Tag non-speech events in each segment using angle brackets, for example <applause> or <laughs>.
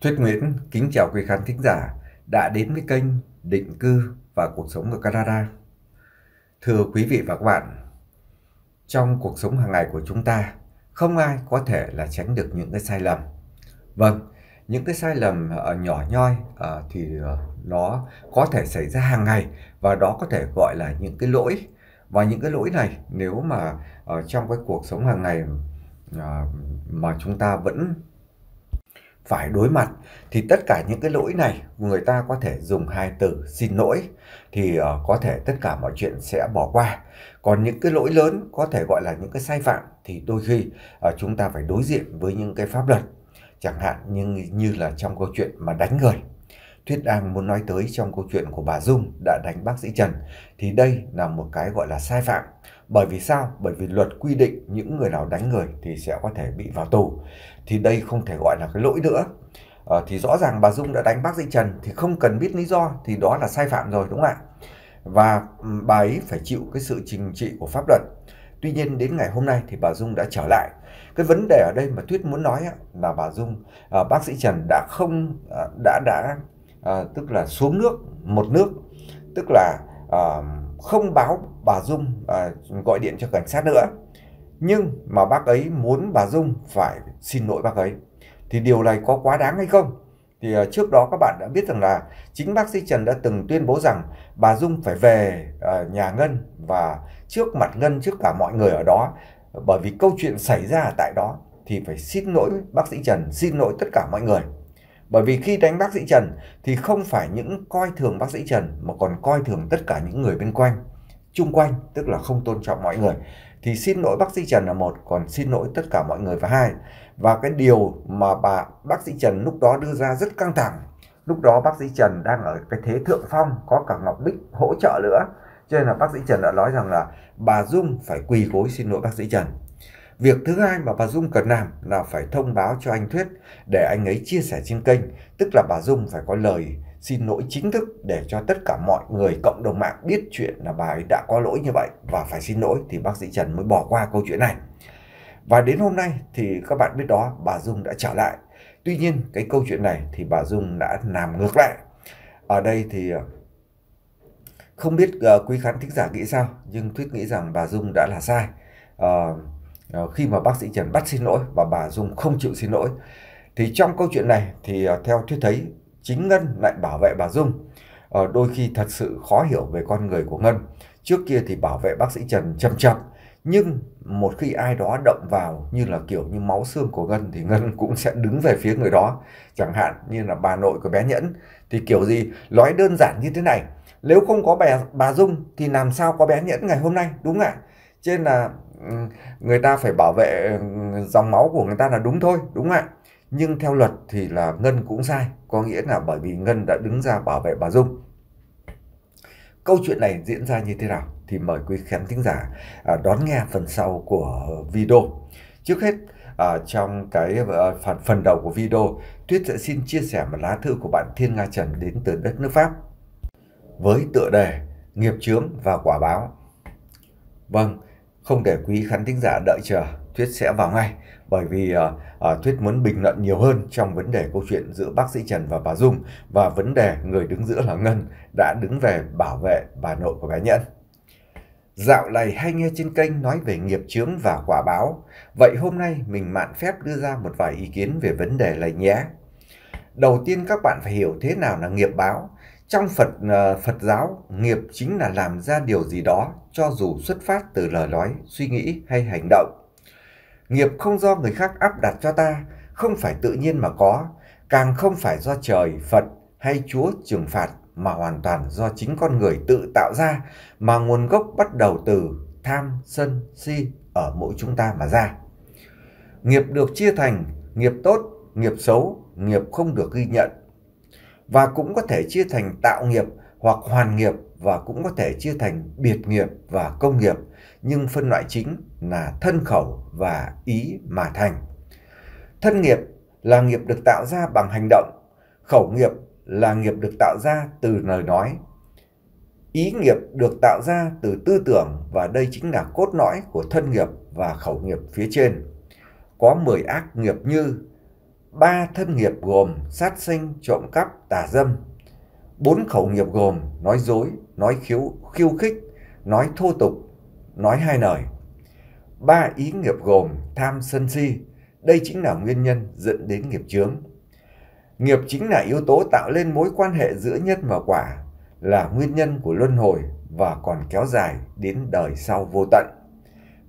Thuyết Nguyễn kính chào quý khán thính giả đã đến với kênh Định cư và cuộc sống ở Canada. Thưa quý vị và các bạn, trong cuộc sống hàng ngày của chúng ta, không ai có thể là tránh được những cái sai lầm. Vâng, những cái sai lầm uh, nhỏ nhoi uh, thì uh, nó có thể xảy ra hàng ngày và đó có thể gọi là những cái lỗi. Và những cái lỗi này nếu mà uh, trong cái cuộc sống hàng ngày uh, mà chúng ta vẫn phải đối mặt thì tất cả những cái lỗi này người ta có thể dùng hai từ xin lỗi thì ờ, có thể tất cả mọi chuyện sẽ bỏ qua còn những cái lỗi lớn có thể gọi là những cái sai phạm thì đôi khi ờ, chúng ta phải đối diện với những cái pháp luật chẳng hạn như như là trong câu chuyện mà đánh người Thuyết đang muốn nói tới trong câu chuyện của bà Dung đã đánh bác sĩ Trần thì đây là một cái gọi là sai phạm bởi vì sao? Bởi vì luật quy định những người nào đánh người thì sẽ có thể bị vào tù. Thì đây không thể gọi là cái lỗi nữa. À, thì rõ ràng bà Dung đã đánh bác sĩ Trần thì không cần biết lý do thì đó là sai phạm rồi đúng không ạ? Và ừ, bà ấy phải chịu cái sự trình trị của pháp luật. Tuy nhiên đến ngày hôm nay thì bà Dung đã trở lại. Cái vấn đề ở đây mà Thuyết muốn nói là bà Dung, à, bác sĩ Trần đã không ờ, đã đã à, tức là xuống nước một nước, tức là à, không báo bà Dung à, gọi điện cho cảnh sát nữa nhưng mà bác ấy muốn bà Dung phải xin lỗi bác ấy thì điều này có quá đáng hay không thì à, trước đó các bạn đã biết rằng là chính bác sĩ Trần đã từng tuyên bố rằng bà Dung phải về à, nhà Ngân và trước mặt Ngân trước cả mọi người ở đó bởi vì câu chuyện xảy ra tại đó thì phải xin lỗi bác sĩ Trần xin lỗi tất cả mọi người bởi vì khi đánh bác sĩ Trần thì không phải những coi thường bác sĩ Trần mà còn coi thường tất cả những người bên quanh, chung quanh, tức là không tôn trọng mọi người. Thì xin lỗi bác sĩ Trần là một, còn xin lỗi tất cả mọi người là hai. Và cái điều mà bà bác sĩ Trần lúc đó đưa ra rất căng thẳng. Lúc đó bác sĩ Trần đang ở cái thế thượng phong, có cả Ngọc Bích hỗ trợ nữa. Cho nên là bác sĩ Trần đã nói rằng là bà Dung phải quỳ gối xin lỗi bác sĩ Trần Việc thứ hai mà bà Dung cần làm là phải thông báo cho anh Thuyết để anh ấy chia sẻ trên kênh, tức là bà Dung phải có lời xin lỗi chính thức để cho tất cả mọi người cộng đồng mạng biết chuyện là bà ấy đã có lỗi như vậy và phải xin lỗi thì bác sĩ Trần mới bỏ qua câu chuyện này. Và đến hôm nay thì các bạn biết đó bà Dung đã trở lại. Tuy nhiên cái câu chuyện này thì bà Dung đã làm ngược lại. Ở đây thì ờ, không biết uh, quý khán thính giả nghĩ sao nhưng Thuyết nghĩ rằng bà Dung đã là sai. Uh, Ờ, khi mà bác sĩ Trần bắt xin lỗi và bà Dung không chịu xin lỗi thì trong câu chuyện này thì ờ, theo thuyết thấy chính Ngân lại bảo vệ bà Dung ờ, đôi khi thật sự khó hiểu về con người của Ngân trước kia thì bảo vệ bác sĩ Trần chậm chậm nhưng một khi ai đó động vào như là kiểu như máu xương của Ngân thì Ngân cũng sẽ đứng về phía người đó chẳng hạn như là bà nội của bé Nhẫn thì kiểu gì nói đơn giản như thế này nếu không có bà, bà Dung thì làm sao có bé Nhẫn ngày hôm nay đúng không ạ trên là người ta phải bảo vệ ừ, dòng máu của người ta là đúng thôi đúng không ạ nhưng theo luật thì là ngân cũng sai có nghĩa là bởi vì ngân đã đứng ra bảo vệ bà dung câu chuyện này diễn ra như thế nào thì mời quý khán thính giả à, đón nghe phần sau của video trước hết ở à, trong cái ờ, phần phần đầu của video tuyết sẽ xin chia sẻ một lá thư của bạn thiên nga trần đến từ đất nước pháp với tựa đề nghiệp chướng và quả báo vâng không để quý khán thính giả đợi chờ Thuyết sẽ vào ngay bởi vì uh, Thuyết muốn bình luận nhiều hơn trong vấn đề câu chuyện giữa bác sĩ Trần và bà Dung và vấn đề người đứng giữa là Ngân đã đứng về bảo vệ bà nội của bé Nhẫn. Dạo này hay nghe trên kênh nói về nghiệp chướng và quả báo, vậy hôm nay mình mạn phép đưa ra một vài ý kiến về vấn đề này nhé. Đầu tiên các bạn phải hiểu thế nào là nghiệp báo. Trong Phật uh, Phật giáo, nghiệp chính là làm ra điều gì đó cho dù xuất phát từ lời nói, suy nghĩ hay hành động. Nghiệp không do người khác áp đặt cho ta, không phải tự nhiên mà có, càng không phải do trời, Phật hay Chúa trừng phạt mà hoàn toàn do chính con người tự tạo ra mà nguồn gốc bắt đầu từ tham, sân, si ở mỗi chúng ta mà ra. Nghiệp được chia thành nghiệp tốt, nghiệp xấu, nghiệp không được ghi nhận, và cũng có thể chia thành tạo nghiệp hoặc hoàn nghiệp và cũng có thể chia thành biệt nghiệp và công nghiệp, nhưng phân loại chính là thân khẩu và ý mà thành. Thân nghiệp là nghiệp được tạo ra bằng hành động, khẩu nghiệp là nghiệp được tạo ra từ lời nói. Ý nghiệp được tạo ra từ tư tưởng và đây chính là cốt lõi của thân nghiệp và khẩu nghiệp phía trên. Có 10 ác nghiệp như ba thân nghiệp gồm sát sinh, trộm cắp, tà dâm. Bốn khẩu nghiệp gồm nói dối, nói khiếu, khiêu khích, nói thô tục, nói hai lời. Ba ý nghiệp gồm tham sân si. Đây chính là nguyên nhân dẫn đến nghiệp chướng. Nghiệp chính là yếu tố tạo lên mối quan hệ giữa nhân và quả, là nguyên nhân của luân hồi và còn kéo dài đến đời sau vô tận.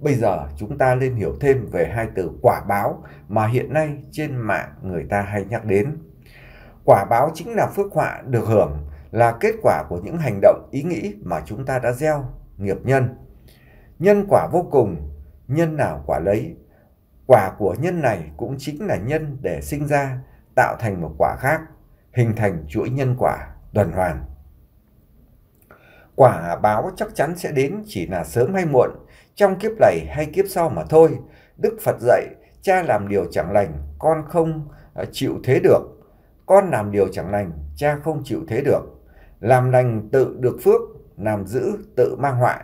Bây giờ chúng ta nên hiểu thêm về hai từ quả báo mà hiện nay trên mạng người ta hay nhắc đến. Quả báo chính là phước họa được hưởng, là kết quả của những hành động ý nghĩ mà chúng ta đã gieo, nghiệp nhân. Nhân quả vô cùng, nhân nào quả lấy. Quả của nhân này cũng chính là nhân để sinh ra, tạo thành một quả khác, hình thành chuỗi nhân quả tuần hoàn. Quả báo chắc chắn sẽ đến chỉ là sớm hay muộn, trong kiếp này hay kiếp sau mà thôi, Đức Phật dạy, cha làm điều chẳng lành, con không à, chịu thế được. Con làm điều chẳng lành, cha không chịu thế được. Làm lành tự được phước, làm giữ tự mang họa.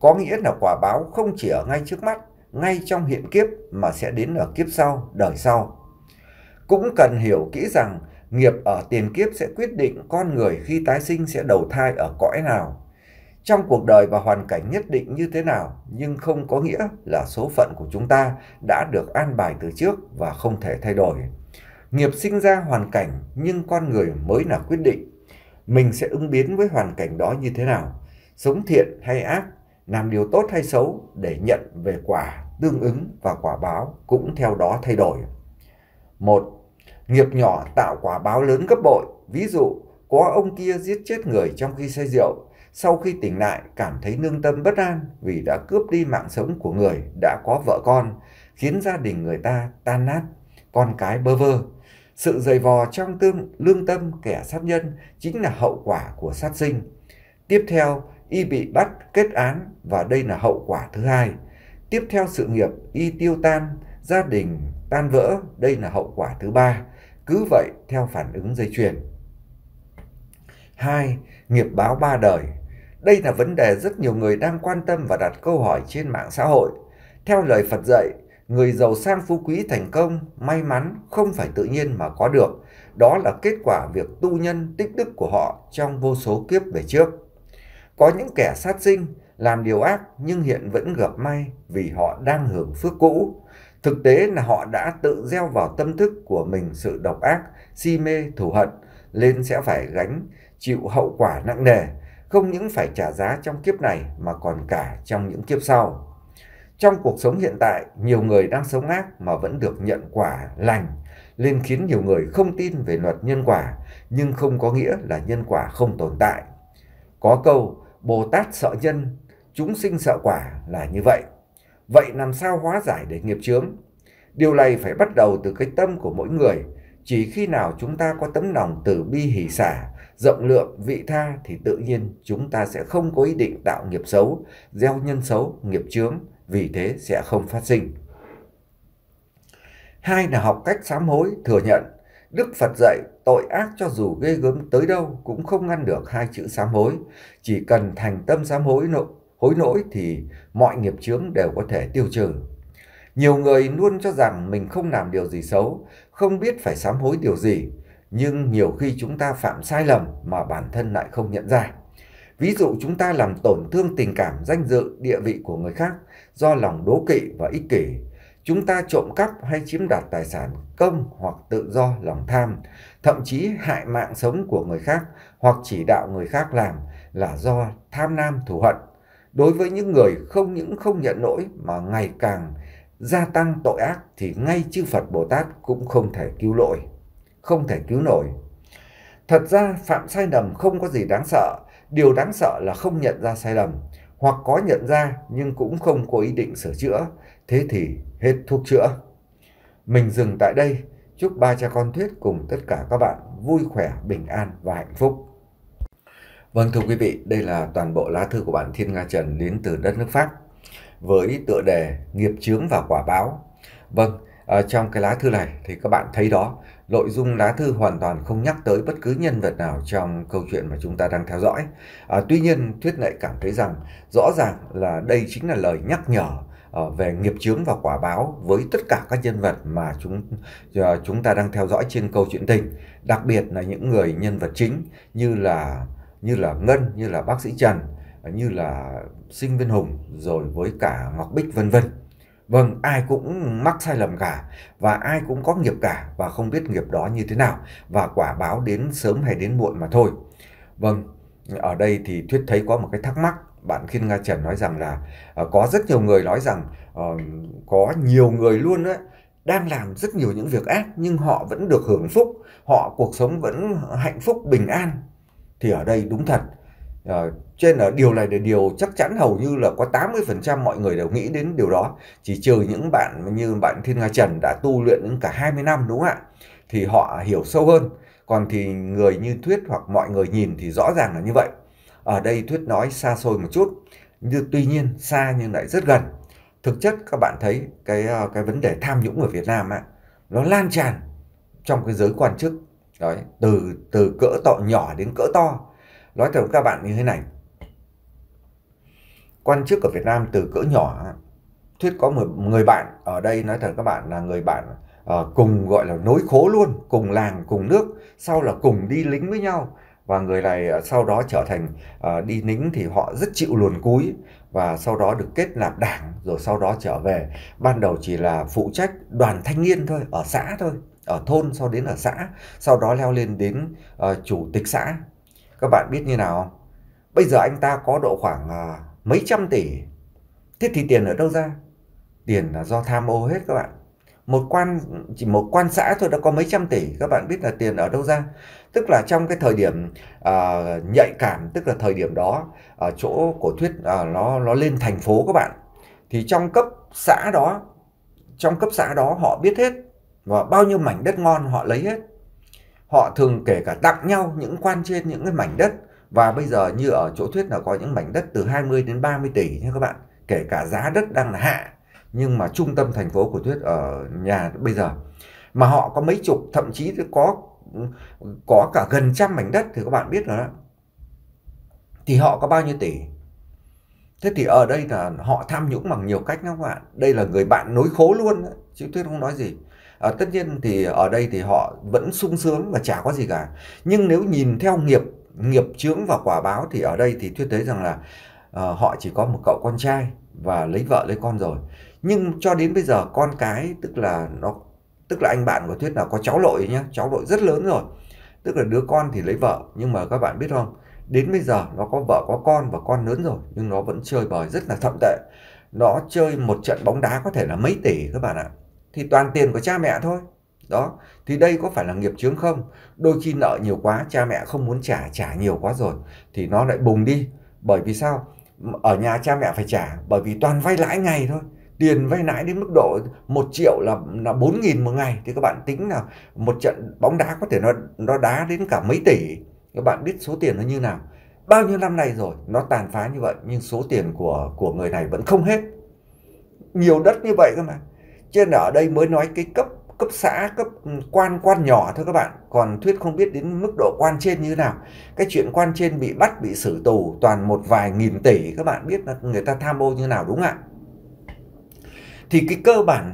Có nghĩa là quả báo không chỉ ở ngay trước mắt, ngay trong hiện kiếp mà sẽ đến ở kiếp sau, đời sau. Cũng cần hiểu kỹ rằng nghiệp ở tiền kiếp sẽ quyết định con người khi tái sinh sẽ đầu thai ở cõi nào trong cuộc đời và hoàn cảnh nhất định như thế nào nhưng không có nghĩa là số phận của chúng ta đã được an bài từ trước và không thể thay đổi. Nghiệp sinh ra hoàn cảnh nhưng con người mới là quyết định. Mình sẽ ứng biến với hoàn cảnh đó như thế nào, sống thiện hay ác, làm điều tốt hay xấu để nhận về quả tương ứng và quả báo cũng theo đó thay đổi. Một, Nghiệp nhỏ tạo quả báo lớn gấp bội, ví dụ có ông kia giết chết người trong khi say rượu sau khi tỉnh lại, cảm thấy nương tâm bất an vì đã cướp đi mạng sống của người đã có vợ con, khiến gia đình người ta tan nát, con cái bơ vơ. Sự dày vò trong tương lương tâm kẻ sát nhân chính là hậu quả của sát sinh. Tiếp theo, y bị bắt kết án và đây là hậu quả thứ hai. Tiếp theo sự nghiệp y tiêu tan, gia đình tan vỡ, đây là hậu quả thứ ba. Cứ vậy theo phản ứng dây chuyền. 2. Nghiệp báo ba đời đây là vấn đề rất nhiều người đang quan tâm và đặt câu hỏi trên mạng xã hội. Theo lời Phật dạy, người giàu sang phú quý thành công, may mắn không phải tự nhiên mà có được. Đó là kết quả việc tu nhân tích đức của họ trong vô số kiếp về trước. Có những kẻ sát sinh, làm điều ác nhưng hiện vẫn gặp may vì họ đang hưởng phước cũ. Thực tế là họ đã tự gieo vào tâm thức của mình sự độc ác, si mê, thù hận, nên sẽ phải gánh chịu hậu quả nặng nề không những phải trả giá trong kiếp này mà còn cả trong những kiếp sau. Trong cuộc sống hiện tại, nhiều người đang sống ác mà vẫn được nhận quả lành, nên khiến nhiều người không tin về luật nhân quả, nhưng không có nghĩa là nhân quả không tồn tại. Có câu Bồ Tát sợ nhân, chúng sinh sợ quả là như vậy. Vậy làm sao hóa giải để nghiệp chướng? Điều này phải bắt đầu từ cái tâm của mỗi người. Chỉ khi nào chúng ta có tấm lòng từ bi hỷ xả, rộng lượng vị tha thì tự nhiên chúng ta sẽ không có ý định tạo nghiệp xấu, gieo nhân xấu, nghiệp chướng, vì thế sẽ không phát sinh. Hai là học cách sám hối, thừa nhận. Đức Phật dạy tội ác cho dù ghê gớm tới đâu cũng không ngăn được hai chữ sám hối. Chỉ cần thành tâm sám hối nỗi, hối lỗi thì mọi nghiệp chướng đều có thể tiêu trừ. Nhiều người luôn cho rằng mình không làm điều gì xấu, không biết phải sám hối điều gì nhưng nhiều khi chúng ta phạm sai lầm mà bản thân lại không nhận ra. Ví dụ chúng ta làm tổn thương tình cảm, danh dự, địa vị của người khác do lòng đố kỵ và ích kỷ. Chúng ta trộm cắp hay chiếm đoạt tài sản công hoặc tự do lòng tham, thậm chí hại mạng sống của người khác hoặc chỉ đạo người khác làm là do tham nam thù hận. Đối với những người không những không nhận lỗi mà ngày càng gia tăng tội ác thì ngay chư Phật Bồ Tát cũng không thể cứu lỗi không thể cứu nổi. Thật ra phạm sai lầm không có gì đáng sợ, điều đáng sợ là không nhận ra sai lầm, hoặc có nhận ra nhưng cũng không có ý định sửa chữa, thế thì hết thuốc chữa. Mình dừng tại đây, chúc ba cha con thuyết cùng tất cả các bạn vui khỏe, bình an và hạnh phúc. Vâng thưa quý vị, đây là toàn bộ lá thư của bạn Thiên Nga Trần đến từ đất nước Pháp với tựa đề Nghiệp chướng và quả báo. Vâng, ở à, trong cái lá thư này thì các bạn thấy đó nội dung lá thư hoàn toàn không nhắc tới bất cứ nhân vật nào trong câu chuyện mà chúng ta đang theo dõi. À, tuy nhiên, Thuyết Lệ cảm thấy rằng rõ ràng là đây chính là lời nhắc nhở ờ, về nghiệp chướng và quả báo với tất cả các nhân vật mà chúng ờ, chúng ta đang theo dõi trên câu chuyện tình, đặc biệt là những người nhân vật chính như là như là Ngân, như là bác sĩ Trần, như là sinh viên Hùng rồi với cả Ngọc Bích vân vân. Vâng, ai cũng mắc sai lầm cả và ai cũng có nghiệp cả và không biết nghiệp đó như thế nào và quả báo đến sớm hay đến muộn mà thôi. Vâng, ở đây thì Thuyết thấy có một cái thắc mắc. Bạn Khiên Nga Trần nói rằng là uh, có rất nhiều người nói rằng uh, có nhiều người luôn đấy đang làm rất nhiều những việc ác nhưng họ vẫn được hưởng phúc, họ cuộc sống vẫn hạnh phúc bình an. Thì ở đây đúng thật, À, cho là điều này là điều chắc chắn hầu như là có 80% mọi người đều nghĩ đến điều đó. Chỉ trừ những bạn như bạn Thiên Nga Trần đã tu luyện đến cả 20 năm đúng không ạ? Thì họ hiểu sâu hơn. Còn thì người như Thuyết hoặc mọi người nhìn thì rõ ràng là như vậy. Ở đây Thuyết nói xa xôi một chút. như tuy nhiên xa nhưng lại rất gần. Thực chất các bạn thấy cái ờ, cái vấn đề tham nhũng ở Việt Nam ạ, nó lan tràn trong cái giới quan chức. Đấy, từ từ cỡ tội nhỏ đến cỡ to nói thật với các bạn như thế này quan chức ở Việt Nam từ cỡ nhỏ thuyết có một người bạn ở đây nói thật các bạn là người bạn uh, cùng gọi là nối khố luôn cùng làng cùng nước sau là cùng đi lính với nhau và người này ờ, sau đó trở thành uh, đi lính thì họ rất chịu luồn cúi và sau đó được kết nạp đảng rồi sau đó trở về ban đầu chỉ là phụ trách đoàn thanh niên thôi ở xã thôi ở thôn sau đến ở xã sau đó leo lên đến uh, chủ tịch xã các bạn biết như nào không? Bây giờ anh ta có độ khoảng à, mấy trăm tỷ. Thế thì tiền ở đâu ra? Tiền là do tham ô hết các bạn. Một quan chỉ một quan xã thôi đã có mấy trăm tỷ, các bạn biết là tiền ở đâu ra? Tức là trong cái thời điểm à, nhạy cảm, tức là thời điểm đó ở chỗ cổ thuyết à, nó nó lên thành phố các bạn. Thì trong cấp xã đó, trong cấp xã đó họ biết hết và bao nhiêu mảnh đất ngon họ lấy hết họ thường kể cả tặng nhau những quan trên những cái mảnh đất và bây giờ như ở chỗ thuyết là có những mảnh đất từ 20 đến 30 tỷ nha các bạn kể cả giá đất đang là hạ nhưng mà trung tâm thành phố của thuyết ở nhà bây giờ mà họ có mấy chục thậm chí có có cả gần trăm mảnh đất thì các bạn biết rồi đó thì họ có bao nhiêu tỷ thế thì ở đây là họ tham nhũng bằng nhiều cách đó các bạn đây là người bạn nối khố luôn chứ thuyết không nói gì à, tất nhiên thì ở đây thì họ vẫn sung sướng và chả có gì cả nhưng nếu nhìn theo nghiệp nghiệp chướng và quả báo thì ở đây thì thuyết thấy rằng là à, họ chỉ có một cậu con trai và lấy vợ lấy con rồi nhưng cho đến bây giờ con cái tức là nó tức là anh bạn của thuyết là có cháu nội nhé, cháu nội rất lớn rồi tức là đứa con thì lấy vợ nhưng mà các bạn biết không đến bây giờ nó có vợ có con và con lớn rồi nhưng nó vẫn chơi bời rất là thậm tệ nó chơi một trận bóng đá có thể là mấy tỷ các bạn ạ thì toàn tiền của cha mẹ thôi đó thì đây có phải là nghiệp chướng không đôi khi nợ nhiều quá cha mẹ không muốn trả trả nhiều quá rồi thì nó lại bùng đi bởi vì sao ở nhà cha mẹ phải trả bởi vì toàn vay lãi ngày thôi tiền vay lãi đến mức độ 1 triệu là là bốn nghìn một ngày thì các bạn tính là một trận bóng đá có thể nó nó đá đến cả mấy tỷ các bạn biết số tiền nó như nào bao nhiêu năm nay rồi nó tàn phá như vậy nhưng số tiền của của người này vẫn không hết nhiều đất như vậy cơ mà Chứ ở đây mới nói cái cấp cấp xã, cấp ừ, quan quan nhỏ thôi các bạn. Còn Thuyết không biết đến mức độ quan trên như thế nào. Cái chuyện quan trên bị bắt, bị xử tù toàn một vài nghìn tỷ. Các bạn biết là người ta tham ô như nào đúng không ạ? Thì cái cơ bản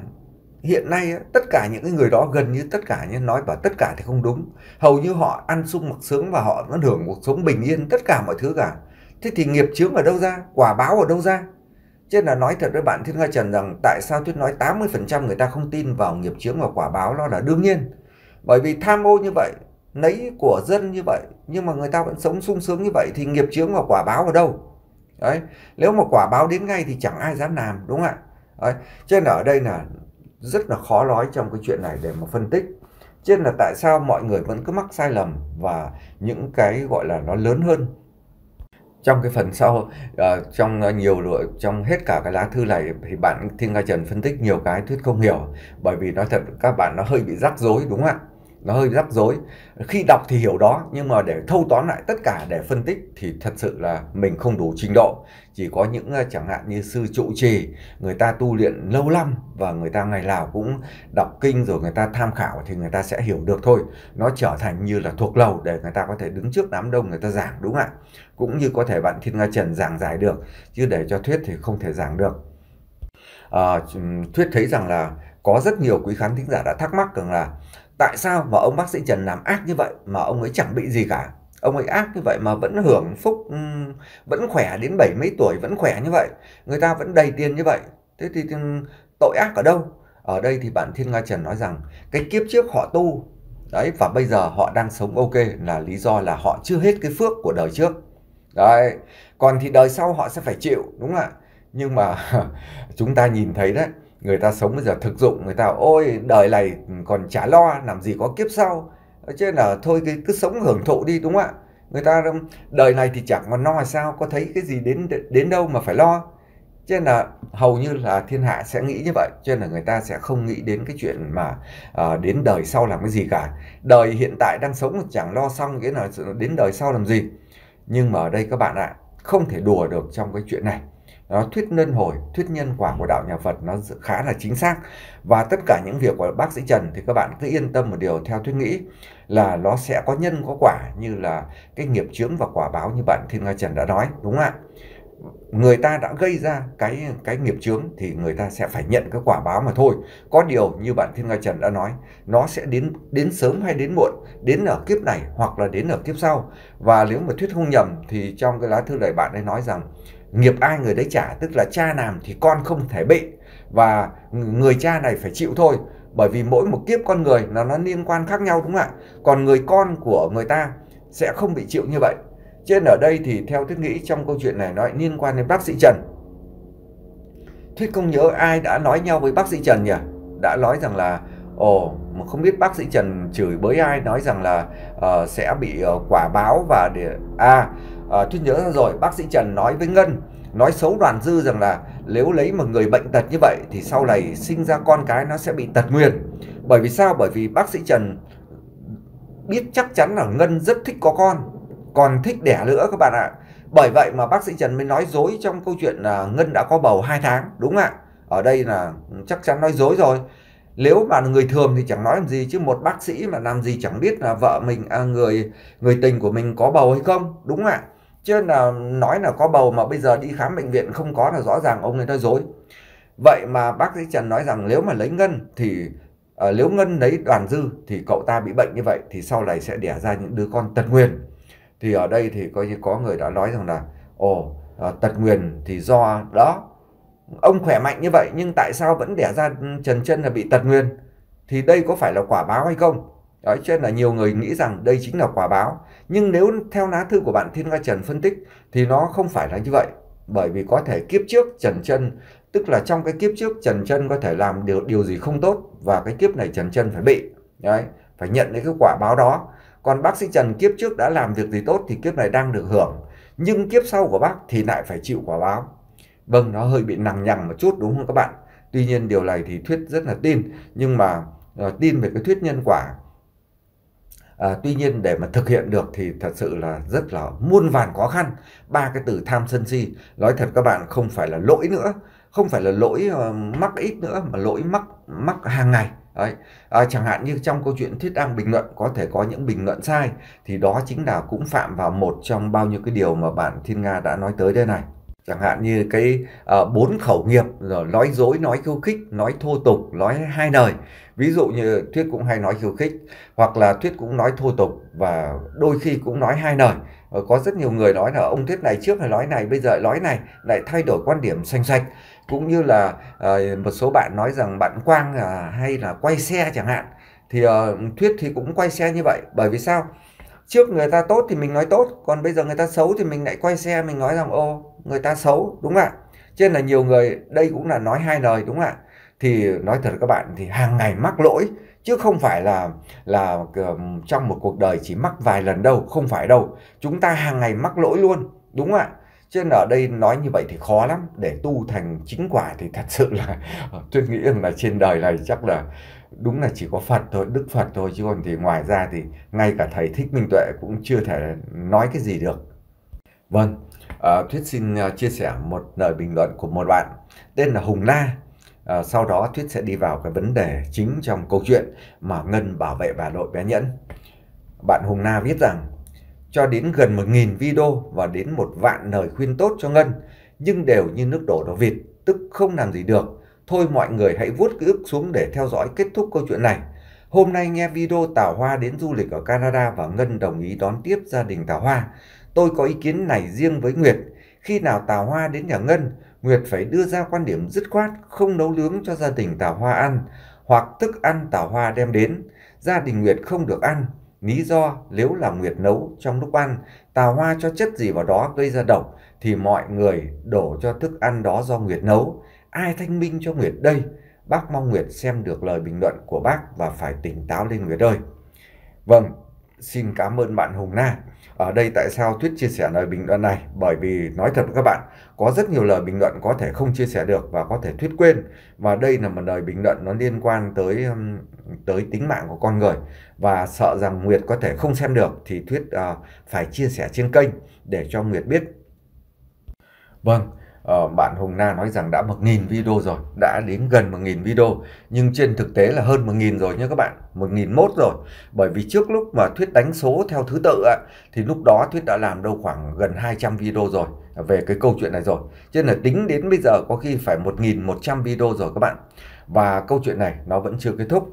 hiện nay tất cả những người đó gần như tất cả những nói bảo tất cả thì không đúng. Hầu như họ ăn sung mặc sướng và họ vẫn hưởng cuộc sống bình yên tất cả mọi thứ cả. Thế thì nghiệp chướng ở đâu ra? Quả báo ở đâu ra? Chứ là nói thật với bạn Thuyết Nga Trần rằng tại sao Thuyết nói 80% người ta không tin vào nghiệp chướng và quả báo đó là đương nhiên. Bởi vì tham ô như vậy, nấy của dân như vậy, nhưng mà người ta vẫn sống sung sướng như vậy thì nghiệp chướng và quả báo ở đâu? Đấy, nếu mà quả báo đến ngay thì chẳng ai dám làm, đúng không ạ? Đấy, cho nên ở đây là rất là khó nói trong cái chuyện này để mà phân tích. Cho nên là tại sao mọi người vẫn cứ mắc sai lầm và những cái gọi là nó lớn hơn trong cái phần sau uh, trong ờ, nhiều loại trong hết cả cái lá thư này thì bạn Thiên Nga Trần phân tích nhiều cái thuyết không hiểu bởi vì nói thật các bạn nó hơi bị rắc rối đúng không ạ nó hơi rắc rối khi đọc thì hiểu đó nhưng mà để thâu tóm lại tất cả để phân tích thì thật sự là mình không đủ trình độ chỉ có những ờ, chẳng hạn như sư trụ trì người ta tu luyện lâu năm và người ta ngày nào cũng đọc kinh rồi người ta tham khảo thì người ta sẽ hiểu được thôi nó trở thành như là thuộc lầu để người ta có thể đứng trước đám đông người ta giảng đúng không ạ cũng như có thể bạn thiên nga trần giảng giải được chứ để cho thuyết thì không thể giảng được à, thuyết thấy rằng là có rất nhiều quý khán thính giả đã thắc mắc rằng là tại sao mà ông bác sĩ Trần làm ác như vậy mà ông ấy chẳng bị gì cả ông ấy ác như vậy mà vẫn hưởng phúc vẫn khỏe đến bảy mấy tuổi vẫn khỏe như vậy người ta vẫn đầy tiền như vậy thế thì, tội ác ở đâu ở đây thì bạn Thiên Nga Trần nói rằng cái kiếp trước họ tu đấy và bây giờ họ đang sống ok là lý do là họ chưa hết cái phước của đời trước đấy còn thì đời sau họ sẽ phải chịu đúng không ạ nhưng mà <laughs> chúng ta nhìn thấy đấy người ta sống bây giờ thực dụng người ta ôi đời này còn chả lo làm gì có kiếp sau chứ là thôi cứ, cứ sống hưởng thụ đi đúng không ạ người ta đời này thì chẳng còn lo sao có thấy cái gì đến đến đâu mà phải lo cho nên là hầu như là thiên hạ sẽ nghĩ như vậy cho nên là người ta sẽ không nghĩ đến cái chuyện mà uh, đến đời sau làm cái gì cả đời hiện tại đang sống chẳng lo xong nghĩa là đến đời sau làm gì nhưng mà ở đây các bạn ạ không thể đùa được trong cái chuyện này nó thuyết luân hồi thuyết nhân quả của đạo nhà Phật nó khá là chính xác và tất cả những việc của bác sĩ Trần thì các bạn cứ yên tâm một điều theo thuyết nghĩ là nó sẽ có nhân có quả như là cái nghiệp chướng và quả báo như bạn Thiên Nga Trần đã nói đúng không ạ người ta đã gây ra cái cái nghiệp chướng thì người ta sẽ phải nhận cái quả báo mà thôi có điều như bạn Thiên Nga Trần đã nói nó sẽ đến đến sớm hay đến muộn đến ở kiếp này hoặc là đến ở kiếp sau và nếu mà thuyết không nhầm thì trong cái lá thư lời bạn ấy nói rằng nghiệp ai người đấy trả tức là cha làm thì con không thể bị và người cha này phải chịu thôi bởi vì mỗi một kiếp con người là nó liên quan khác nhau đúng không ạ còn người con của người ta sẽ không bị chịu như vậy trên ở đây thì theo thuyết nghĩ trong câu chuyện này nó liên quan đến bác sĩ Trần thuyết không nhớ ai đã nói nhau với bác sĩ Trần nhỉ đã nói rằng là ồ mà không biết bác sĩ Trần chửi bới ai nói rằng là uh, sẽ bị uh, quả báo và để à à, ờ, Tuyết nhớ ra rồi bác sĩ Trần nói với Ngân nói xấu đoàn dư rằng là nếu lấy một người bệnh tật như vậy thì sau này sinh ra con cái nó sẽ bị tật nguyền bởi vì sao bởi vì bác sĩ Trần biết chắc chắn là Ngân rất thích có con còn thích đẻ nữa các bạn ạ bởi vậy mà bác sĩ Trần mới nói dối trong câu chuyện là Ngân đã có bầu 2 tháng đúng ạ ở đây là chắc chắn nói dối rồi nếu mà người thường thì chẳng nói làm gì chứ một bác sĩ mà làm gì chẳng biết là vợ mình à, người người tình của mình có bầu hay không đúng không ạ chứ là nói là có bầu mà bây giờ đi khám bệnh viện không có là rõ ràng ông ấy nói dối vậy mà bác sĩ trần nói rằng nếu mà lấy ngân thì uh, nếu ngân lấy đoàn dư thì cậu ta bị bệnh như vậy thì sau này sẽ đẻ ra những đứa con tật nguyền thì ở đây thì coi như có người đã nói rằng là ồ uh, tật nguyền thì do đó ông khỏe mạnh như vậy nhưng tại sao vẫn đẻ ra trần chân là bị tật nguyền thì đây có phải là quả báo hay không Đấy, cho nên là nhiều người nghĩ rằng đây chính là quả báo. Nhưng nếu theo lá thư của bạn Thiên Nga Trần phân tích thì nó không phải là như vậy. Bởi vì có thể kiếp trước Trần Trân, tức là trong cái kiếp trước Trần Trân có thể làm điều điều gì không tốt và cái kiếp này Trần Trân phải bị. Đấy, phải nhận đến cái quả báo đó. Còn bác sĩ Trần kiếp trước đã làm việc gì tốt thì kiếp này đang được hưởng. Nhưng kiếp sau của bác thì lại phải chịu quả báo. Vâng, nó hơi bị nằng nhằng một chút đúng không các bạn? Tuy nhiên điều này thì thuyết rất là tin. Nhưng mà uh, tin về cái thuyết nhân quả À, tuy nhiên để mà thực hiện được thì thật sự là rất là muôn vàn khó khăn. Ba cái từ tham sân si, nói thật các bạn không phải là lỗi nữa, không phải là lỗi uh, mắc ít nữa mà lỗi mắc mắc hàng ngày. Đấy. À, chẳng hạn như trong câu chuyện thuyết đăng bình luận có thể có những bình luận sai thì đó chính là cũng phạm vào một trong bao nhiêu cái điều mà bạn Thiên Nga đã nói tới đây này chẳng hạn như cái ờ, bốn khẩu nghiệp rồi nói dối nói khiêu khích nói thô tục nói hai lời ví dụ như thuyết cũng hay nói khiêu khích hoặc là thuyết cũng nói thô tục và đôi khi cũng nói hai lời ờ, có rất nhiều người nói là ông thuyết này trước là nói này bây giờ nói này lại thay đổi quan điểm xanh sạch cũng như là uh, một số bạn nói rằng bạn quang uh, hay là quay xe chẳng hạn thì uh, thuyết thì cũng quay xe như vậy bởi vì sao trước người ta tốt thì mình nói tốt còn bây giờ người ta xấu thì mình lại quay xe mình nói rằng ô người ta xấu đúng không ạ cho nên là nhiều người đây cũng là nói hai lời đúng không ạ thì nói thật các bạn thì hàng ngày mắc lỗi chứ không phải là là trong một cuộc đời chỉ mắc vài lần đâu không phải đâu chúng ta hàng ngày mắc lỗi luôn đúng không ạ cho nên ở đây nói như vậy thì khó lắm để tu thành chính quả thì thật sự là <laughs> tôi nghĩ rằng là trên đời này chắc là đúng là chỉ có Phật thôi, Đức Phật thôi chứ còn thì ngoài ra thì ngay cả thầy Thích Minh Tuệ cũng chưa thể nói cái gì được. Vâng, Ờ, thuyết xin ờ, chia sẻ một lời bình luận của một bạn tên là Hùng Na. Ờ, sau đó Thuyết sẽ đi vào cái vấn đề chính trong câu chuyện mà Ngân bảo vệ bà nội bé Nhẫn. Bạn Hùng Na viết rằng cho đến gần 1.000 video và đến một vạn lời khuyên tốt cho Ngân nhưng đều như nước đổ đổ vịt, tức không làm gì được. Thôi mọi người hãy vuốt ký ức xuống để theo dõi kết thúc câu chuyện này. Hôm nay nghe video Tào Hoa đến du lịch ở Canada và Ngân đồng ý đón tiếp gia đình Tào Hoa. Tôi có ý kiến này riêng với Nguyệt. Khi nào Tào Hoa đến nhà Ngân, Nguyệt phải đưa ra quan điểm dứt khoát không nấu nướng cho gia đình Tào Hoa ăn, hoặc thức ăn Tào Hoa đem đến, gia đình Nguyệt không được ăn. Lý do nếu là Nguyệt nấu trong lúc ăn, Tào Hoa cho chất gì vào đó gây ra độc, thì mọi người đổ cho thức ăn đó do Nguyệt nấu. Ai thanh minh cho Nguyệt đây? Bác mong Nguyệt xem được lời bình luận của bác và phải tỉnh táo lên Nguyệt ơi. Vâng, Xin cảm ơn bạn Hùng Na. Ở đây tại sao Thuyết chia sẻ lời bình luận này? Bởi vì nói thật với các bạn, có rất nhiều lời bình luận có thể không chia sẻ được và có thể Thuyết quên. Và đây là một lời bình luận nó liên quan tới tới tính mạng của con người và sợ rằng Nguyệt có thể không xem được thì Thuyết uh, phải chia sẻ trên kênh để cho Nguyệt biết. Vâng, Ờ, bạn Hùng Na nói rằng đã 1.000 video rồi, đã đến gần 1.000 video nhưng trên thực tế là hơn 1.000 rồi nha các bạn, 1.001 rồi. Bởi vì trước lúc mà Thuyết đánh số theo thứ tự ạ thì lúc đó Thuyết đã làm đâu khoảng gần 200 video rồi về cái câu chuyện này rồi. Cho nên là tính đến bây giờ có khi phải 1.100 video rồi các bạn. Và câu chuyện này nó vẫn chưa kết thúc.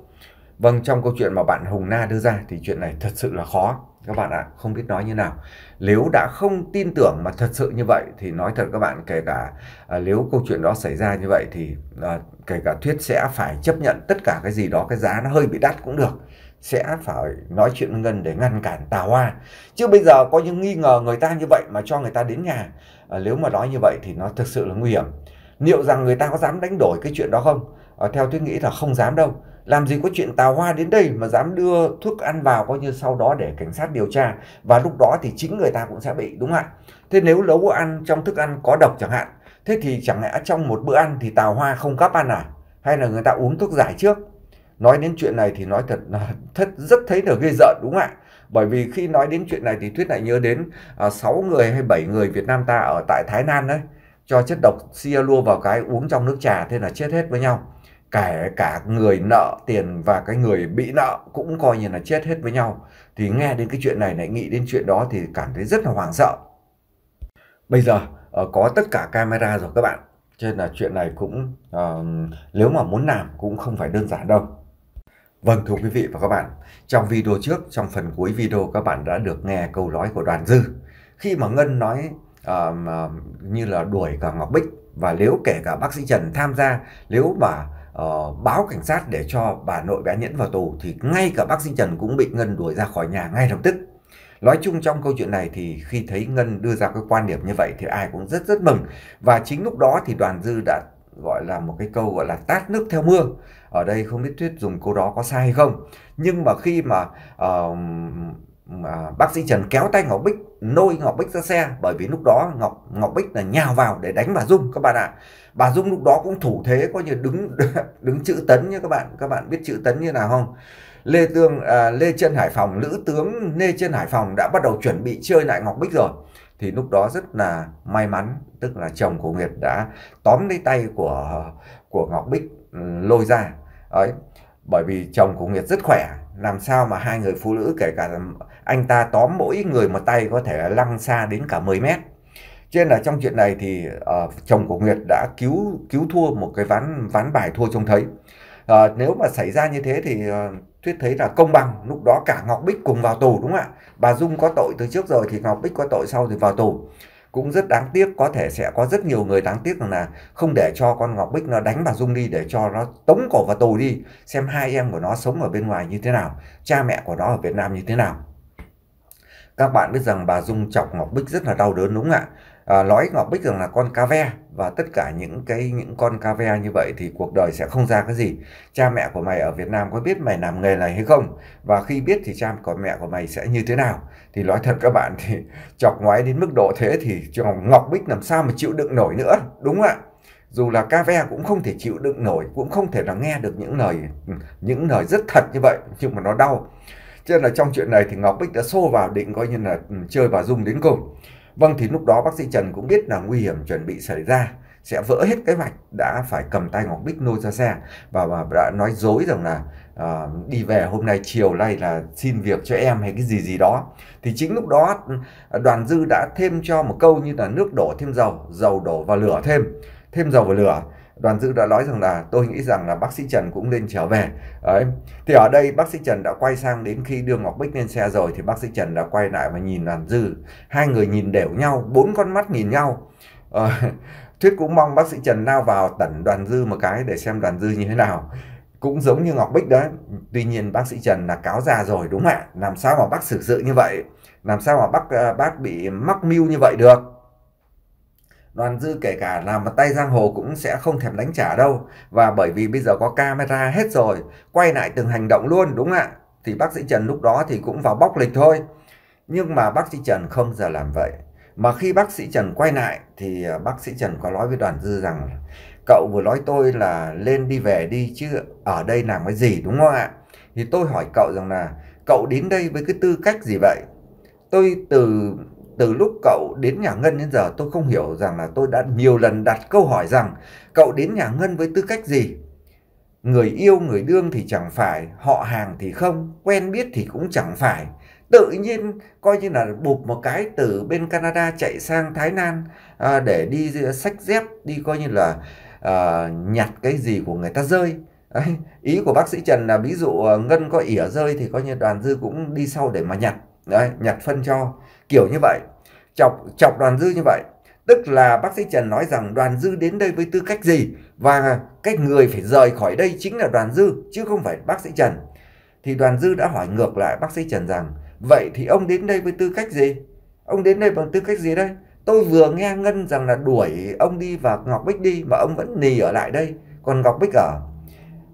Vâng, trong câu chuyện mà bạn Hùng Na đưa ra thì chuyện này thật sự là khó các bạn ạ không biết nói như nào nếu đã không tin tưởng mà thật sự như vậy thì nói thật các bạn kể cả à, nếu câu chuyện đó xảy ra như vậy thì à, kể cả thuyết sẽ phải chấp nhận tất cả cái gì đó cái giá nó hơi bị đắt cũng được sẽ phải nói chuyện với ngân để ngăn cản tà hoa chứ bây giờ có những nghi ngờ người ta như vậy mà cho người ta đến nhà à, nếu mà nói như vậy thì nó thực sự là nguy hiểm liệu rằng người ta có dám đánh đổi cái chuyện đó không à, theo tôi nghĩ là không dám đâu làm gì có chuyện tào hoa đến đây mà dám đưa thuốc ăn vào coi như sau đó để cảnh sát điều tra và lúc đó thì chính người ta cũng sẽ bị đúng không ạ thế nếu nấu ăn trong thức ăn có độc chẳng hạn thế thì chẳng lẽ trong một bữa ăn thì tào hoa không cắp ăn à hay là người ta uống thuốc giải trước nói đến chuyện này thì nói thật là <laughs> thật rất thấy là ghê rợn đúng không ạ bởi vì khi nói đến chuyện này thì thuyết lại nhớ đến à, 6 người hay 7 người Việt Nam ta ở tại Thái Lan đấy cho chất độc cyanua vào cái uống trong nước trà thế là chết hết với nhau kể cả người nợ tiền và cái người bị nợ cũng coi như là chết hết với nhau thì nghe đến cái chuyện này lại nghĩ đến chuyện đó thì cảm thấy rất là hoảng sợ bây giờ ờ, có tất cả camera rồi các bạn cho nên là chuyện này cũng uh, nếu mà muốn làm cũng không phải đơn giản đâu Vâng thưa quý vị và các bạn, trong video trước, trong phần cuối video các bạn đã được nghe câu nói của Đoàn Dư. Khi mà Ngân nói uh, uh, như là đuổi cả Ngọc Bích và nếu kể cả bác sĩ Trần tham gia, nếu mà Ờ, báo cảnh sát để cho bà nội bé Nhẫn vào tù thì ngay cả bác Sinh Trần cũng bị Ngân đuổi ra khỏi nhà ngay lập tức. Nói chung trong câu chuyện này thì khi thấy Ngân đưa ra cái quan điểm như vậy thì ai cũng rất rất mừng và chính lúc đó thì Đoàn Dư đã gọi là một cái câu gọi là tát nước theo mưa ở đây không biết tuyết dùng câu đó có sai hay không nhưng mà khi mà uh, mà bác sĩ Trần kéo tay Ngọc Bích nôi Ngọc Bích ra xe bởi vì lúc đó Ngọc Ngọc Bích là nhào vào để đánh bà Dung các bạn ạ. Bà Dung lúc đó cũng thủ thế coi như đứng <laughs> đứng chữ tấn như các bạn, các bạn biết chữ tấn như nào không? Lê Tương à, Lê Trân Hải Phòng, Lữ tướng Lê Trân Hải Phòng đã bắt đầu chuẩn bị chơi lại Ngọc Bích rồi. Thì lúc đó rất là may mắn, tức là chồng của Nguyệt đã tóm lấy tay của của Ngọc Bích ừ, lôi ra. Đấy. Bởi vì chồng của Nguyệt rất khỏe làm sao mà hai người phụ nữ kể cả anh ta tóm mỗi người một tay có thể lăng xa đến cả 10 mét trên là trong chuyện này thì uh, chồng của Nguyệt đã cứu cứu thua một cái ván ván bài thua trông thấy uh, nếu mà xảy ra như thế thì uh, ờ, Thuyết thấy là công bằng lúc đó cả Ngọc Bích cùng vào tù đúng không ạ bà Dung có tội từ trước rồi thì Ngọc Bích có tội sau thì vào tù cũng rất đáng tiếc có thể sẽ có rất nhiều người đáng tiếc rằng là không để cho con ngọc bích nó đánh bà dung đi để cho nó tống cổ vào tù đi xem hai em của nó sống ở bên ngoài như thế nào cha mẹ của nó ở việt nam như thế nào các bạn biết rằng bà dung chọc ngọc bích rất là đau đớn đúng không ạ à, ờ, nói ngọc bích rằng là con cá ve và tất cả những cái những con cá ve như vậy thì cuộc đời sẽ không ra cái gì cha mẹ của mày ở Việt Nam có biết mày làm nghề này hay không và khi biết thì cha của mẹ của mày sẽ như thế nào thì nói thật các bạn thì <laughs> chọc ngoái đến mức độ thế thì ngọc bích làm sao mà chịu đựng nổi nữa đúng ạ dù là ca ve cũng không thể chịu đựng nổi cũng không thể là nghe được những lời những lời rất thật như vậy nhưng mà nó đau cho nên là trong chuyện này thì ngọc bích đã xô vào định coi như là ừ, chơi bà dung đến cùng Vâng thì lúc đó bác sĩ Trần cũng biết là nguy hiểm chuẩn bị xảy ra sẽ vỡ hết cái vạch đã phải cầm tay Ngọc Bích nôi ra xe và, bà đã nói dối rằng là uh, đi về hôm nay chiều nay là xin việc cho em hay cái gì gì đó thì chính lúc đó ừ, đoàn dư đã thêm cho một câu như là nước đổ thêm dầu dầu đổ vào lửa thêm thêm dầu vào lửa Đoàn Dư đã nói rằng là tôi nghĩ rằng là bác sĩ Trần cũng nên trở về. Đấy. Thì ở đây bác sĩ Trần đã quay sang đến khi đưa Ngọc Bích lên xe rồi thì bác sĩ Trần đã quay lại và nhìn Đoàn Dư. Hai người nhìn đều nhau, bốn con mắt nhìn nhau. Ờ, <laughs> Thuyết cũng mong bác sĩ Trần lao vào tẩn Đoàn Dư một cái để xem Đoàn Dư như thế nào. Cũng giống như Ngọc Bích đấy. Tuy nhiên bác sĩ Trần là cáo già rồi đúng không ạ? Làm sao mà bác xử sự như vậy? Làm sao mà bác ờ, bác bị mắc mưu như vậy được? Đoàn Dư kể cả làm một tay giang hồ cũng sẽ không thèm đánh trả đâu. Và bởi vì bây giờ có camera hết rồi, quay lại từng hành động luôn đúng ạ. Thì bác sĩ Trần lúc đó thì cũng vào bóc lịch thôi. Nhưng mà bác sĩ Trần không giờ làm vậy. Mà khi bác sĩ Trần quay lại thì à, bác sĩ Trần có nói với Đoàn Dư rằng cậu vừa nói tôi là lên đi về đi chứ ở đây làm cái gì đúng không ạ? Thì tôi hỏi cậu rằng là cậu đến đây với cái tư cách gì vậy? Tôi từ từ lúc cậu đến nhà Ngân đến giờ tôi không hiểu rằng là tôi đã nhiều lần đặt câu hỏi rằng cậu đến nhà Ngân với tư cách gì. Người yêu người đương thì chẳng phải, họ hàng thì không, quen biết thì cũng chẳng phải. Tự nhiên coi như là bụp một cái từ bên Canada chạy sang Thái Lan à, để đi sách dép, đi coi như là à, nhặt cái gì của người ta rơi. Đấy, ý của bác sĩ Trần là ví dụ à, Ngân có ỉa rơi thì coi như đoàn dư cũng đi sau để mà nhặt. Đấy, nhặt phân cho kiểu như vậy chọc chọc đoàn dư như vậy tức là bác sĩ trần nói rằng đoàn dư đến đây với tư cách gì và cái người phải rời khỏi đây chính là đoàn dư chứ không phải bác sĩ trần thì đoàn dư đã hỏi ngược lại bác sĩ trần rằng vậy thì ông đến đây với tư cách gì ông đến đây bằng tư cách gì đây tôi vừa nghe ngân rằng là đuổi ông đi và ngọc bích đi mà ông vẫn nì ở lại đây còn ngọc bích ở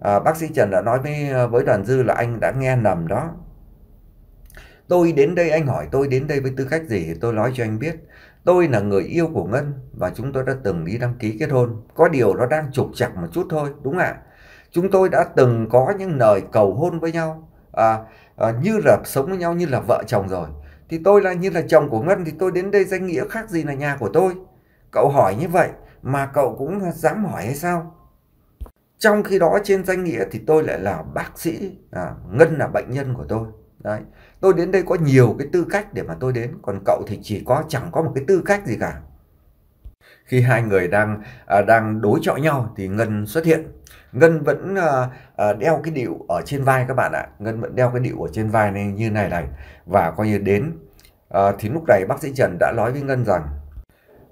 à, bác sĩ trần đã nói với à, với đoàn dư là anh đã nghe nầm đó Tôi đến đây anh hỏi tôi đến đây với tư cách gì thì tôi nói cho anh biết. Tôi là người yêu của Ngân và chúng tôi đã từng đi đăng ký kết hôn. Có điều nó đang trục chặt một chút thôi, đúng ạ. Chúng tôi đã từng có những lời cầu hôn với nhau, à, à, như là sống với nhau như là vợ chồng rồi. Thì tôi là như là chồng của Ngân thì tôi đến đây danh nghĩa khác gì là nhà của tôi. Cậu hỏi như vậy mà cậu cũng dám hỏi hay sao? Trong khi đó trên danh nghĩa thì tôi lại là bác sĩ, à, Ngân là bệnh nhân của tôi. Đấy tôi đến đây có nhiều cái tư cách để mà tôi đến còn cậu thì chỉ có chẳng có một cái tư cách gì cả khi hai người đang à, đang đối chọi nhau thì ngân xuất hiện ngân vẫn à, à, đeo cái điệu ở trên vai các bạn ạ ngân vẫn đeo cái điệu ở trên vai này như này này và coi như đến à, thì lúc này bác sĩ trần đã nói với ngân rằng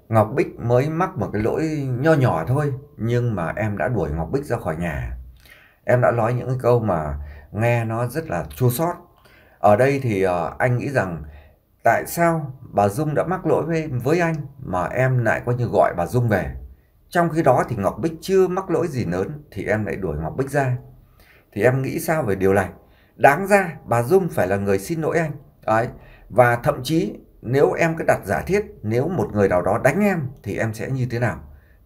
ngọc bích mới mắc một cái lỗi nho nhỏ thôi nhưng mà em đã đuổi ngọc bích ra khỏi nhà em đã nói những câu mà nghe nó rất là chua xót ở đây thì ờ, anh nghĩ rằng tại sao bà Dung đã mắc lỗi với với anh mà em lại coi như gọi bà Dung về. Trong khi đó thì Ngọc Bích chưa mắc lỗi gì lớn thì em lại đuổi Ngọc Bích ra. Thì em nghĩ sao về điều này? Đáng ra bà Dung phải là người xin lỗi anh. ấy Và thậm chí nếu em cứ đặt giả thiết nếu một người nào đó đánh em thì em sẽ như thế nào?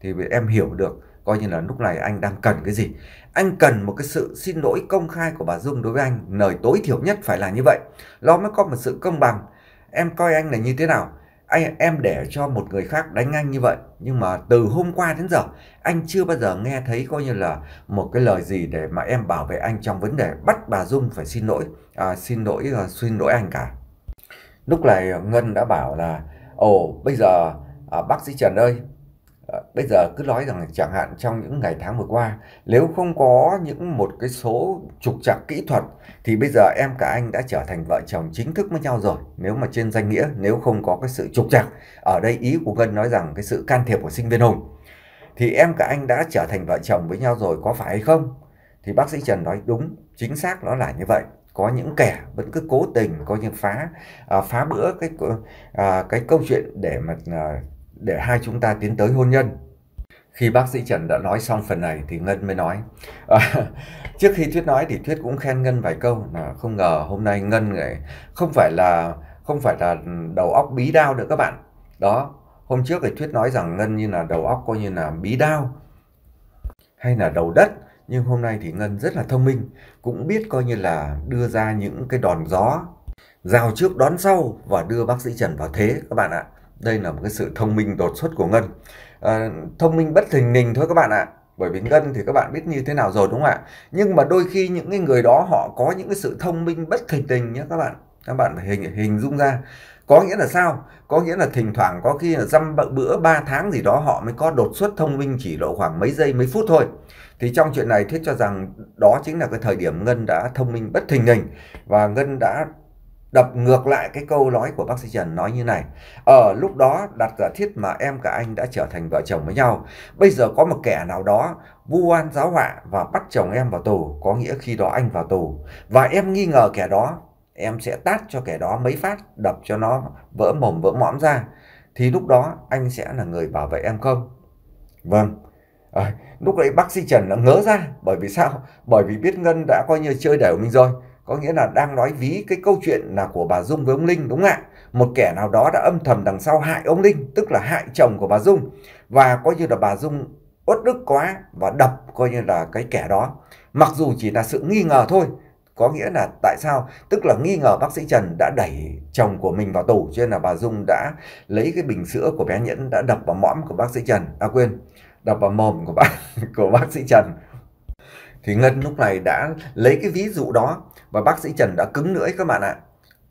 Thì em hiểu được coi như là lúc này anh đang cần cái gì anh cần một cái sự xin lỗi công khai của bà Dung đối với anh lời tối thiểu nhất phải là như vậy nó mới có một sự công bằng em coi anh là như thế nào anh em để cho một người khác đánh anh như vậy nhưng mà từ hôm qua đến giờ anh chưa bao giờ nghe thấy coi như là một cái lời gì để mà em bảo vệ anh trong vấn đề bắt bà Dung phải xin lỗi à, xin lỗi à, xin lỗi anh cả lúc này Ngân đã bảo là ồ bây giờ à, bác sĩ Trần ơi Ờ, bây giờ cứ nói rằng chẳng hạn trong những ngày tháng vừa qua nếu không có những một cái số trục trặc kỹ thuật thì bây giờ em cả anh đã trở thành vợ chồng chính thức với nhau rồi nếu mà trên danh nghĩa nếu không có cái sự trục trặc ở đây ý của ngân nói rằng cái sự can thiệp của sinh viên hùng thì em cả anh đã trở thành vợ chồng với nhau rồi có phải hay không thì bác sĩ trần nói đúng chính xác nó là như vậy có những kẻ vẫn cứ cố tình có những phá à, phá bữa cái à, cái câu chuyện để mà à, để hai chúng ta tiến tới hôn nhân khi bác sĩ Trần đã nói xong phần này thì Ngân mới nói à, <laughs> trước khi Thuyết nói thì Thuyết cũng khen Ngân vài câu là không ngờ hôm nay Ngân lại không phải là không phải là đầu óc bí đao được các bạn đó hôm trước thì Thuyết nói rằng Ngân như là đầu óc coi như là bí đao hay là đầu đất nhưng hôm nay thì Ngân rất là thông minh cũng biết coi như là đưa ra những cái đòn gió rào trước đón sau và đưa bác sĩ Trần vào thế các bạn ạ đây là một cái sự thông minh đột xuất của ngân à, thông minh bất thình lình thôi các bạn ạ bởi vì ngân thì các bạn biết như thế nào rồi đúng không ạ nhưng mà đôi khi những cái người đó họ có những cái sự thông minh bất thình lình nhé các bạn các bạn phải hình hình dung ra có nghĩa là sao có nghĩa là thỉnh thoảng có khi là dăm bữa 3 tháng gì đó họ mới có đột xuất thông minh chỉ độ khoảng mấy giây mấy phút thôi thì trong chuyện này thuyết cho rằng đó chính là cái thời điểm ngân đã thông minh bất thình lình và ngân đã đập ngược lại cái câu nói của bác sĩ Trần nói như này. Ở ờ, lúc đó đặt giả thiết mà em cả anh đã trở thành vợ chồng với nhau. Bây giờ có một kẻ nào đó vu oan giáo họa và bắt chồng em vào tù, có nghĩa khi đó anh vào tù. Và em nghi ngờ kẻ đó, em sẽ tát cho kẻ đó mấy phát, đập cho nó vỡ mồm vỡ mõm ra. Thì lúc đó anh sẽ là người bảo vệ em không? Vâng. À, lúc đấy bác sĩ Trần đã ngớ ra bởi vì sao? Bởi vì biết Ngân đã coi như chơi đẻo mình rồi có nghĩa là đang nói ví cái câu chuyện là của bà Dung với ông Linh đúng không ạ? Một kẻ nào đó đã âm thầm đằng sau hại ông Linh, tức là hại chồng của bà Dung và coi như là bà Dung uất đức quá và đập coi như là cái kẻ đó. Mặc dù chỉ là sự nghi ngờ thôi, có nghĩa là tại sao? Tức là nghi ngờ bác sĩ Trần đã đẩy chồng của mình vào tù cho nên là bà Dung đã lấy cái bình sữa của bé Nhẫn đã đập vào mõm của bác sĩ Trần, à quên, đập vào mồm của bác <laughs> của bác sĩ Trần thì Ngân lúc này đã lấy cái ví dụ đó và bác sĩ Trần đã cứng lưỡi các bạn ạ.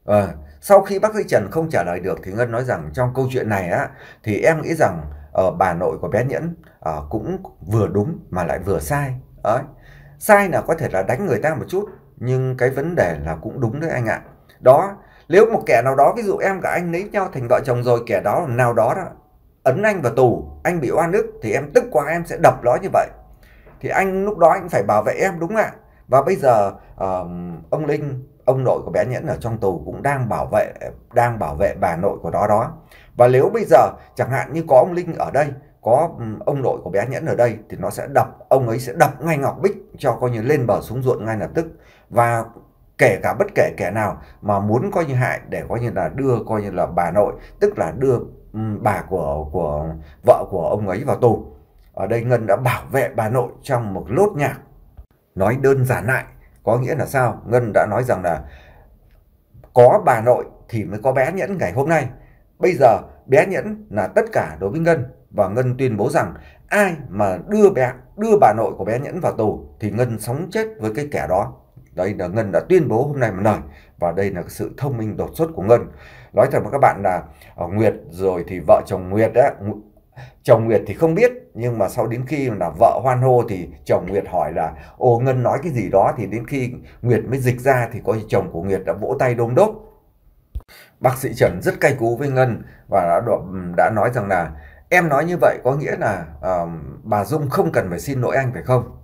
À, sau khi bác sĩ Trần không trả lời được thì Ngân nói rằng trong câu chuyện này á thì em nghĩ rằng uh, bà nội của bé Nhẫn uh, cũng vừa đúng mà lại vừa sai. Đấy. Sai là có thể là đánh người ta một chút nhưng cái vấn đề là cũng đúng đấy anh ạ. Đó, nếu một kẻ nào đó ví dụ em cả anh lấy nhau thành vợ chồng rồi kẻ đó nào đó, đó ấn anh vào tù, anh bị oan ức thì em tức quá em sẽ đập nó như vậy thì anh lúc đó anh phải bảo vệ em đúng không ạ và bây giờ uh, ông linh ông nội của bé nhẫn ở trong tù cũng đang bảo vệ đang bảo vệ bà nội của đó đó và nếu bây giờ chẳng hạn như có ông linh ở đây có ông nội của bé nhẫn ở đây thì nó sẽ đập ông ấy sẽ đập ngay ngọc bích cho coi như lên bờ xuống ruộng ngay lập tức và kể cả bất kể kẻ nào mà muốn coi như hại để coi như là đưa coi như là bà nội tức là đưa bà của của vợ của ông ấy vào tù ở đây Ngân đã bảo vệ bà nội trong một lốt nhạc. Nói đơn giản lại, có nghĩa là sao? Ngân đã nói rằng là có bà nội thì mới có bé Nhẫn ngày hôm nay. Bây giờ bé Nhẫn là tất cả đối với Ngân và Ngân tuyên bố rằng ai mà đưa bé đưa bà nội của bé Nhẫn vào tù thì Ngân sống chết với cái kẻ đó. Đây là Ngân đã tuyên bố hôm nay một lời và đây là sự thông minh đột xuất của Ngân. Nói thật với các bạn là ờ, Nguyệt rồi thì vợ chồng Nguyệt á chồng Nguyệt thì không biết nhưng mà sau đến khi là vợ hoan hô thì chồng Nguyệt hỏi là ô Ngân nói cái gì đó thì đến khi Nguyệt mới dịch ra thì có chồng của Nguyệt đã vỗ tay đôm đốc bác sĩ Trần rất cay cú với Ngân và đã đã nói rằng là em nói như vậy có nghĩa là uh, bà Dung không cần phải xin lỗi anh phải không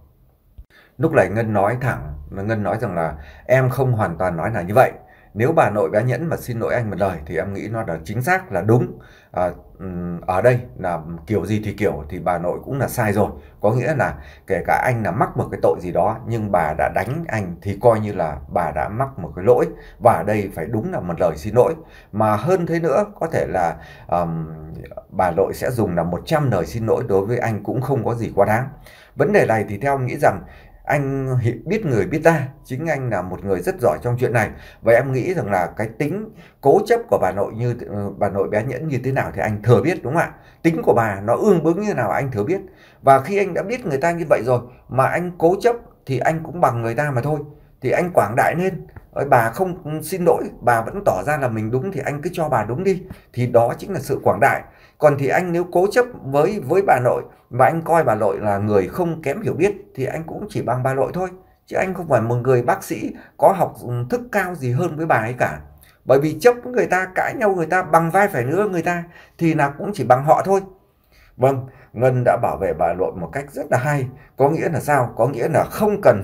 lúc này Ngân nói thẳng Ngân nói rằng là em không hoàn toàn nói là như vậy nếu bà nội bé nhẫn mà xin lỗi anh một lời thì em nghĩ nó là chính xác là đúng à, ở đây là kiểu gì thì kiểu thì bà nội cũng là sai rồi có nghĩa là kể cả anh là mắc một cái tội gì đó nhưng bà đã đánh anh thì coi như là bà đã mắc một cái lỗi và ở đây phải đúng là một lời xin lỗi mà hơn thế nữa có thể là um, bà nội sẽ dùng là 100 lời xin lỗi đối với anh cũng không có gì quá đáng vấn đề này thì theo nghĩ rằng anh hiểu biết người biết ta chính anh là một người rất giỏi trong chuyện này và em nghĩ rằng là cái tính cố chấp của bà nội như ờ, bà nội bé nhẫn như thế nào thì anh thừa biết đúng không ạ tính của bà nó ương bướng như nào anh thừa biết và khi anh đã biết người ta như vậy rồi mà anh cố chấp thì anh cũng bằng người ta mà thôi thì anh quảng đại lên bà không ừ, xin lỗi bà vẫn tỏ ra là mình đúng thì anh cứ cho bà đúng đi thì đó chính là sự quảng đại còn thì anh nếu cố chấp với với bà nội và anh coi bà nội là người không kém hiểu biết thì anh cũng chỉ bằng bà nội thôi chứ anh không phải một người bác sĩ có học thức cao gì hơn với bà ấy cả bởi vì chấp người ta cãi nhau người ta bằng vai phải nữa người ta thì là cũng chỉ bằng họ thôi vâng ngân đã bảo vệ bà nội một cách rất là hay có nghĩa là sao có nghĩa là không cần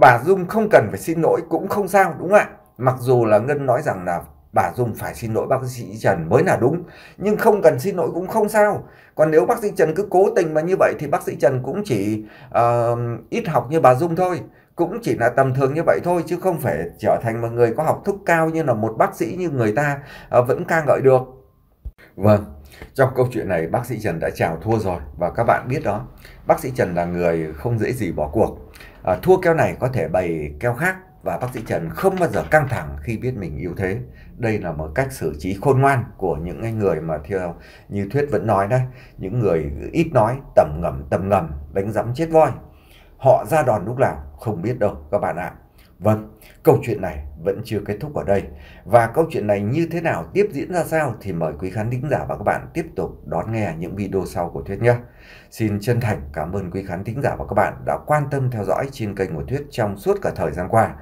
bà dung không cần phải xin lỗi cũng không sao đúng không ạ mặc dù là ngân nói rằng là bà Dung phải xin lỗi bác sĩ Trần mới là đúng. Nhưng không cần xin lỗi cũng không sao. Còn nếu bác sĩ Trần cứ cố tình mà như vậy thì bác sĩ Trần cũng chỉ uh, ít học như bà Dung thôi. Cũng chỉ là tầm thường như vậy thôi chứ không phải trở thành một người có học thức cao như là một bác sĩ như người ta uh, vẫn ca ngợi được. Vâng, trong câu chuyện này bác sĩ Trần đã chào thua rồi và các bạn biết đó. Bác sĩ Trần là người không dễ gì bỏ cuộc. Uh, thua keo này có thể bày keo khác và bác sĩ Trần không bao giờ căng thẳng khi biết mình yếu thế đây là một cách xử trí khôn ngoan của những người mà theo như thuyết vẫn nói đấy những người ít nói tầm ngầm tầm ngầm đánh rắm chết voi họ ra đòn lúc nào không biết đâu các bạn ạ vâng câu chuyện này vẫn chưa kết thúc ở đây và câu chuyện này như thế nào tiếp diễn ra sao thì mời quý khán thính giả và các bạn tiếp tục đón nghe những video sau của thuyết nhé xin chân thành cảm ơn quý khán thính giả và các bạn đã quan tâm theo dõi trên kênh của thuyết trong suốt cả thời gian qua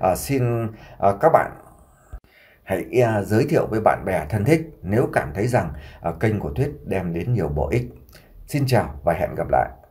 à, xin à, các bạn hãy à, giới thiệu với bạn bè thân thích nếu cảm thấy rằng à, kênh của Thuyết đem đến nhiều bổ ích. Xin chào và hẹn gặp lại!